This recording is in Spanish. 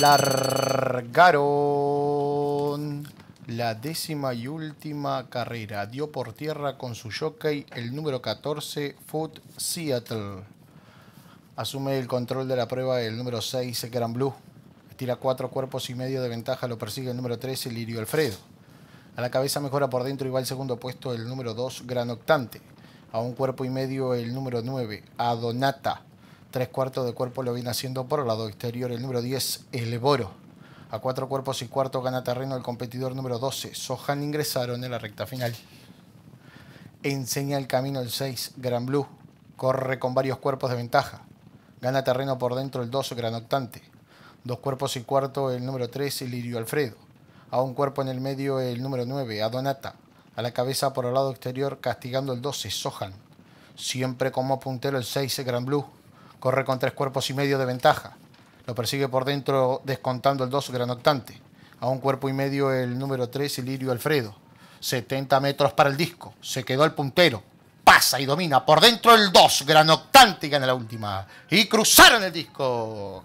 largaron. La décima y última carrera dio por tierra con su jockey el número 14, Foot Seattle. Asume el control de la prueba el número 6, Gran Blue. Estira cuatro cuerpos y medio de ventaja, lo persigue el número 13, Lirio Alfredo. A la cabeza mejora por dentro y va al segundo puesto el número 2, Gran Octante. A un cuerpo y medio el número 9, Adonata. Tres cuartos de cuerpo lo viene haciendo por el lado exterior el número 10, El Boro. A cuatro cuerpos y cuarto gana terreno el competidor número 12. Sohan ingresaron en la recta final. Enseña el camino el 6, Gran Blue. Corre con varios cuerpos de ventaja. Gana terreno por dentro el 2, Gran Octante. Dos cuerpos y cuarto el número 3, Lirio Alfredo. A un cuerpo en el medio el número 9, Adonata. A la cabeza por el lado exterior castigando el 12, Sohan. Siempre como puntero el 6, Gran Blue corre con tres cuerpos y medio de ventaja. Lo persigue por dentro descontando el 2 Gran Octante. A un cuerpo y medio el número 3 Ilirio Alfredo. 70 metros para el disco. Se quedó el puntero. Pasa y domina por dentro el 2 Gran Octante y gana la última. Y cruzaron el disco.